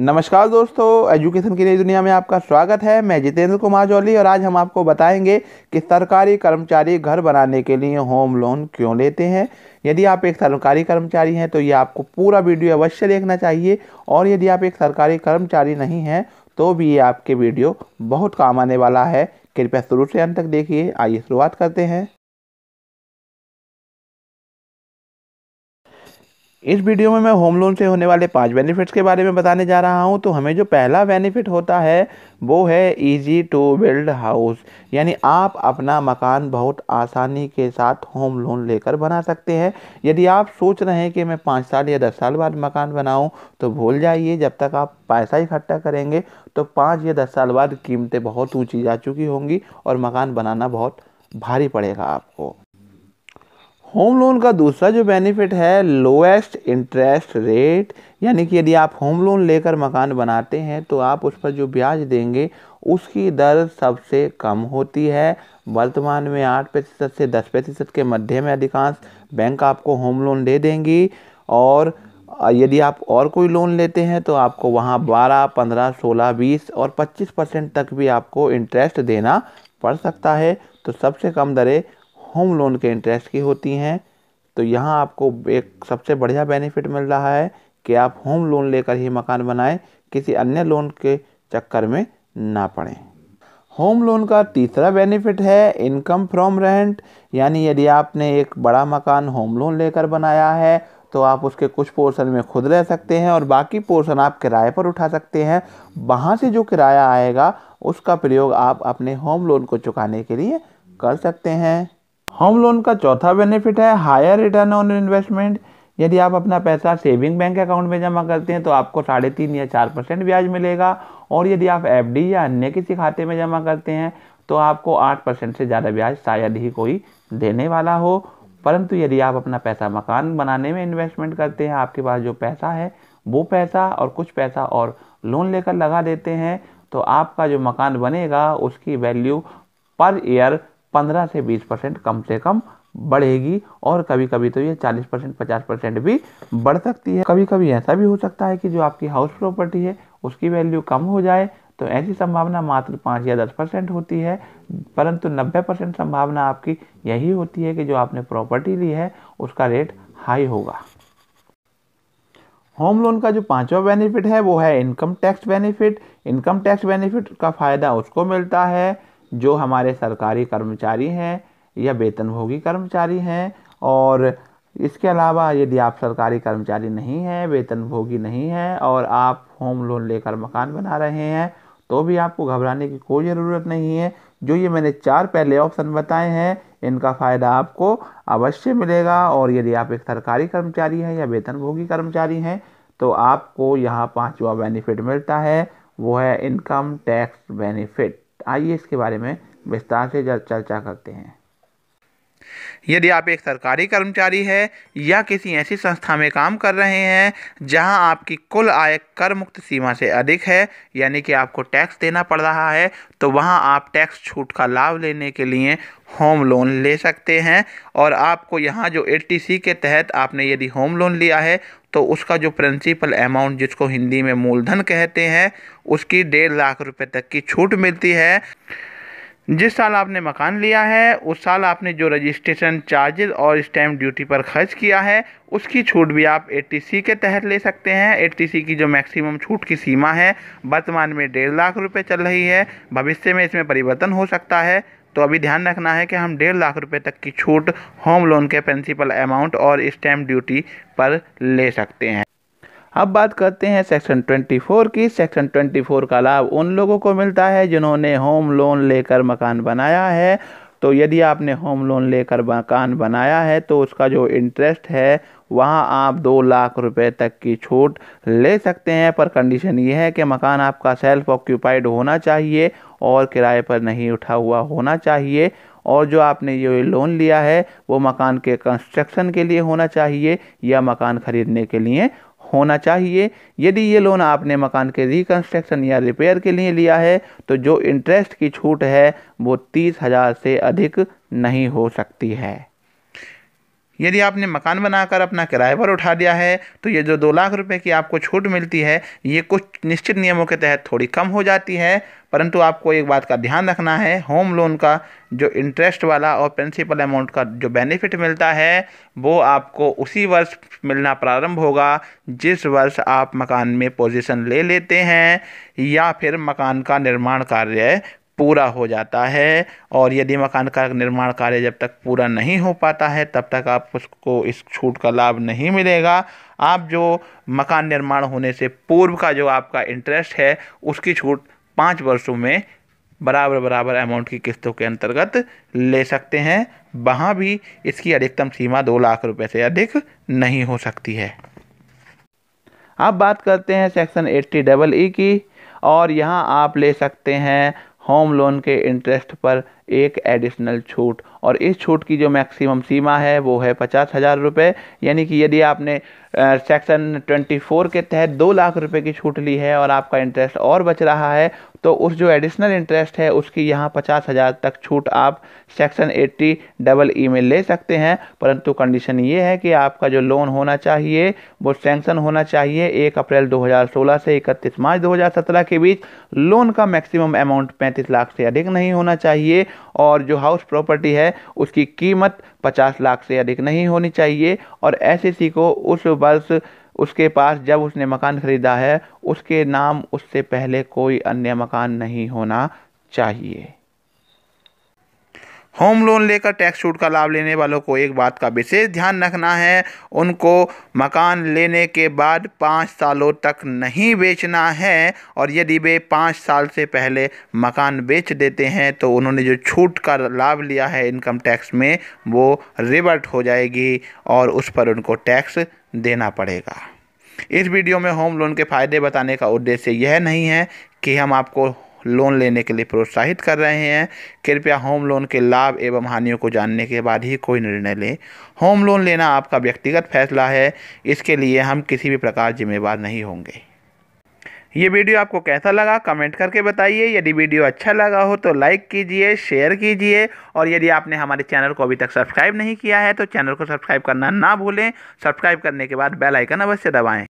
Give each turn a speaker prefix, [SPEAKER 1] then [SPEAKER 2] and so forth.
[SPEAKER 1] नमस्कार दोस्तों एजुकेशन की नई दुनिया में आपका स्वागत है मैं जितेंद्र कुमार जौली और आज हम आपको बताएंगे कि सरकारी कर्मचारी घर बनाने के लिए होम लोन क्यों लेते हैं यदि आप एक सरकारी कर्मचारी हैं तो ये आपको पूरा वीडियो अवश्य देखना चाहिए और यदि आप एक सरकारी कर्मचारी नहीं हैं तो भी ये आपके वीडियो बहुत काम आने वाला है कृपया शुरू से अंत तक देखिए आइए शुरुआत करते हैं इस वीडियो में मैं होम लोन से होने वाले पांच बेनिफिट्स के बारे में बताने जा रहा हूं तो हमें जो पहला बेनिफिट होता है वो है इजी टू बिल्ड हाउस यानी आप अपना मकान बहुत आसानी के साथ होम लोन लेकर बना सकते हैं यदि आप सोच रहे हैं कि मैं पाँच साल या दस साल बाद मकान बनाऊं तो भूल जाइए जब तक आप पैसा इकट्ठा करेंगे तो पाँच या दस साल बाद कीमतें बहुत ऊँची जा चुकी होंगी और मकान बनाना बहुत भारी पड़ेगा आपको होम लोन का दूसरा जो बेनिफिट है लोएस्ट इंटरेस्ट रेट यानी कि यदि आप होम लोन लेकर मकान बनाते हैं तो आप उस पर जो ब्याज देंगे उसकी दर सबसे कम होती है वर्तमान में आठ प्रतिशत से दस प्रतिशत के मध्य में अधिकांश बैंक आपको होम लोन दे देंगी और यदि आप और कोई लोन लेते हैं तो आपको वहाँ बारह पंद्रह सोलह बीस और पच्चीस परसेंट तक भी आपको इंटरेस्ट देना पड़ सकता है तो सबसे कम दरें होम लोन के इंटरेस्ट की होती हैं तो यहाँ आपको एक सबसे बढ़िया बेनिफिट मिल रहा है कि आप होम लोन लेकर ही मकान बनाएं किसी अन्य लोन के चक्कर में ना पड़ें होम लोन का तीसरा बेनिफिट है इनकम फ्रॉम रेंट यानी यदि आपने एक बड़ा मकान होम लोन लेकर बनाया है तो आप उसके कुछ पोर्शन में खुद रह सकते हैं और बाकी पोर्शन आप किराए पर उठा सकते हैं वहाँ से जो किराया आएगा उसका प्रयोग आप अपने होम लोन को चुकाने के लिए कर सकते हैं होम लोन का चौथा बेनिफिट है हायर रिटर्न ऑन इन्वेस्टमेंट यदि आप अपना पैसा सेविंग बैंक अकाउंट में जमा करते हैं तो आपको साढ़े तीन या चार परसेंट ब्याज मिलेगा और यदि आप एफ या अन्य किसी खाते में जमा करते हैं तो आपको आठ परसेंट से ज़्यादा ब्याज शायद ही कोई देने वाला हो परंतु यदि आप अपना पैसा मकान बनाने में इन्वेस्टमेंट करते हैं आपके पास जो पैसा है वो पैसा और कुछ पैसा और लोन लेकर लगा देते हैं तो आपका जो मकान बनेगा उसकी वैल्यू पर ईयर पंद्रह से बीस परसेंट कम से कम बढ़ेगी और कभी कभी तो ये चालीस परसेंट पचास परसेंट भी बढ़ सकती है कभी कभी ऐसा भी हो सकता है कि जो आपकी हाउस प्रॉपर्टी है उसकी वैल्यू कम हो जाए तो ऐसी संभावना मात्र पाँच या दस परसेंट होती है परंतु नब्बे परसेंट संभावना आपकी यही होती है कि जो आपने प्रॉपर्टी ली है उसका रेट हाई होगा होम लोन का जो पांचवा बेनिफिट है वो है income tax benefit income tax benefit का फ़ायदा उसको मिलता है जो हमारे सरकारी कर्मचारी हैं या वेतनभोगी कर्मचारी हैं और इसके अलावा यदि आप सरकारी कर्मचारी नहीं हैं वेतनभोगी नहीं हैं और आप होम लोन लेकर मकान बना रहे हैं तो भी आपको घबराने की कोई ज़रूरत नहीं है जो ये मैंने चार पहले ऑप्शन बताए हैं इनका फ़ायदा आपको अवश्य मिलेगा और यदि आप एक सरकारी कर्मचारी हैं या वेतनभोगी कर्मचारी हैं तो आपको यहाँ पांचवा बेनिफिट मिलता है वो है इनकम टैक्स बेनिफिट आइए इसके बारे में विस्तार से चर्चा करते हैं यदि आप एक सरकारी कर्मचारी है या किसी ऐसी संस्था में काम कर रहे हैं जहां आपकी कुल आय कर मुक्त सीमा से अधिक है यानी कि आपको टैक्स देना पड़ रहा है तो वहां आप टैक्स छूट का लाभ लेने के लिए होम लोन ले सकते हैं और आपको यहाँ जो एटीसी के तहत आपने यदि होम लोन लिया है तो उसका जो प्रिंसिपल अमाउंट जिसको हिंदी में मूलधन कहते हैं उसकी डेढ़ लाख रुपये तक की छूट मिलती है जिस साल आपने मकान लिया है उस साल आपने जो रजिस्ट्रेशन चार्जेज और स्टैम्प ड्यूटी पर खर्च किया है उसकी छूट भी आप एटीसी के तहत ले सकते हैं एटीसी की जो मैक्सिमम छूट की सीमा है वर्तमान में डेढ़ लाख रुपए चल रही है भविष्य में इसमें परिवर्तन हो सकता है तो अभी ध्यान रखना है कि हम डेढ़ लाख रुपये तक की छूट होम लोन के प्रिंसिपल अमाउंट और स्टैम्प ड्यूटी पर ले सकते हैं अब बात करते हैं सेक्शन 24 की सेक्शन 24 का लाभ उन लोगों को मिलता है जिन्होंने होम लोन लेकर मकान बनाया है तो यदि आपने होम लोन लेकर मकान बनाया है तो उसका जो इंटरेस्ट है वहाँ आप दो लाख रुपए तक की छूट ले सकते हैं पर कंडीशन ये है कि मकान आपका सेल्फ ऑक्यूपाइड होना चाहिए और किराए पर नहीं उठा हुआ होना चाहिए और जो आपने ये लोन लिया है वो मकान के कंस्ट्रक्शन के लिए होना चाहिए या मकान ख़रीदने के लिए होना चाहिए यदि ये लोन आपने मकान के रिकन्स्ट्रक्शन या रिपेयर के लिए लिया है तो जो इंटरेस्ट की छूट है वो तीस हज़ार से अधिक नहीं हो सकती है यदि आपने मकान बनाकर अपना किराए पर उठा दिया है तो ये जो दो लाख रुपये की आपको छूट मिलती है ये कुछ निश्चित नियमों के तहत थोड़ी कम हो जाती है परंतु आपको एक बात का ध्यान रखना है होम लोन का जो इंटरेस्ट वाला और प्रिंसिपल अमाउंट का जो बेनिफिट मिलता है वो आपको उसी वर्ष मिलना प्रारंभ होगा जिस वर्ष आप मकान में पोजीशन ले लेते हैं या फिर मकान का निर्माण कार्य पूरा हो जाता है और यदि मकान का निर्माण कार्य जब तक पूरा नहीं हो पाता है तब तक आप उसको इस छूट का लाभ नहीं मिलेगा आप जो मकान निर्माण होने से पूर्व का जो आपका इंटरेस्ट है उसकी छूट पाँच वर्षों में बराबर बराबर अमाउंट की किस्तों के अंतर्गत ले सकते हैं वहाँ भी इसकी अधिकतम सीमा दो लाख रुपए से अधिक नहीं हो सकती है अब बात करते हैं सेक्शन एट्टी डबल ई की और यहाँ आप ले सकते हैं होम लोन के इंटरेस्ट पर एक एडिशनल छूट और इस छूट की जो मैक्सिमम सीमा है वो है पचास हज़ार रुपये यानी कि यदि आपने सेक्शन ट्वेंटी फोर के तहत दो लाख रुपए की छूट ली है और आपका इंटरेस्ट और बच रहा है तो उस जो एडिशनल इंटरेस्ट है उसकी यहाँ पचास हज़ार तक छूट आप सेक्शन एट्टी डबल ई में ले सकते हैं परंतु कंडीशन ये है कि आपका जो लोन होना चाहिए वो सेंक्शन होना चाहिए एक अप्रैल 2016 से इकतीस मार्च 2017 के बीच लोन का मैक्सिमम अमाउंट पैंतीस लाख से अधिक नहीं होना चाहिए और जो हाउस प्रॉपर्टी है उसकी कीमत पचास लाख से अधिक नहीं होनी चाहिए और एस को उस वर्ष उसके पास जब उसने मकान खरीदा है उसके नाम उससे पहले कोई अन्य मकान नहीं होना चाहिए होम लोन लेकर टैक्स छूट का लाभ लेने वालों को एक बात का विशेष ध्यान रखना है उनको मकान लेने के बाद पाँच सालों तक नहीं बेचना है और यदि वे पाँच साल से पहले मकान बेच देते हैं तो उन्होंने जो छूट का लाभ लिया है इनकम टैक्स में वो रिवर्ट हो जाएगी और उस पर उनको टैक्स देना पड़ेगा इस वीडियो में होम लोन के फ़ायदे बताने का उद्देश्य यह नहीं है कि हम आपको लोन लेने के लिए प्रोत्साहित कर रहे हैं कृपया होम लोन के लाभ एवं हानियों को जानने के बाद ही कोई निर्णय लें होम लोन लेना आपका व्यक्तिगत फैसला है इसके लिए हम किसी भी प्रकार जिम्मेवार नहीं होंगे ये वीडियो आपको कैसा लगा कमेंट करके बताइए यदि वीडियो अच्छा लगा हो तो लाइक कीजिए शेयर कीजिए और यदि आपने हमारे चैनल को अभी तक सब्सक्राइब नहीं किया है तो चैनल को सब्सक्राइब करना ना भूलें सब्सक्राइब करने के बाद बेल आइकन अवश्य दबाएं